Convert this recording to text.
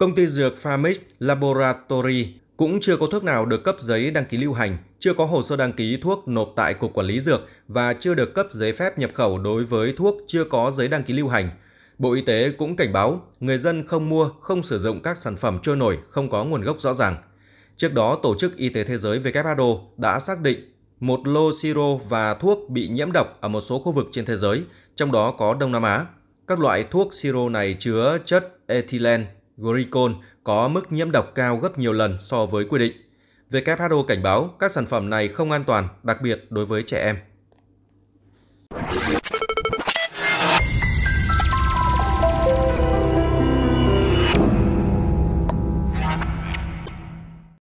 Công ty dược Pharmix Laboratory cũng chưa có thuốc nào được cấp giấy đăng ký lưu hành, chưa có hồ sơ đăng ký thuốc nộp tại Cục Quản lý Dược và chưa được cấp giấy phép nhập khẩu đối với thuốc chưa có giấy đăng ký lưu hành. Bộ Y tế cũng cảnh báo người dân không mua, không sử dụng các sản phẩm trôi nổi không có nguồn gốc rõ ràng. Trước đó, Tổ chức Y tế Thế giới WHO đã xác định một lô siro và thuốc bị nhiễm độc ở một số khu vực trên thế giới, trong đó có Đông Nam Á. Các loại thuốc siro này chứa chất ethylene Goricon có mức nhiễm độc cao gấp nhiều lần so với quy định. WHO cảnh báo các sản phẩm này không an toàn, đặc biệt đối với trẻ em.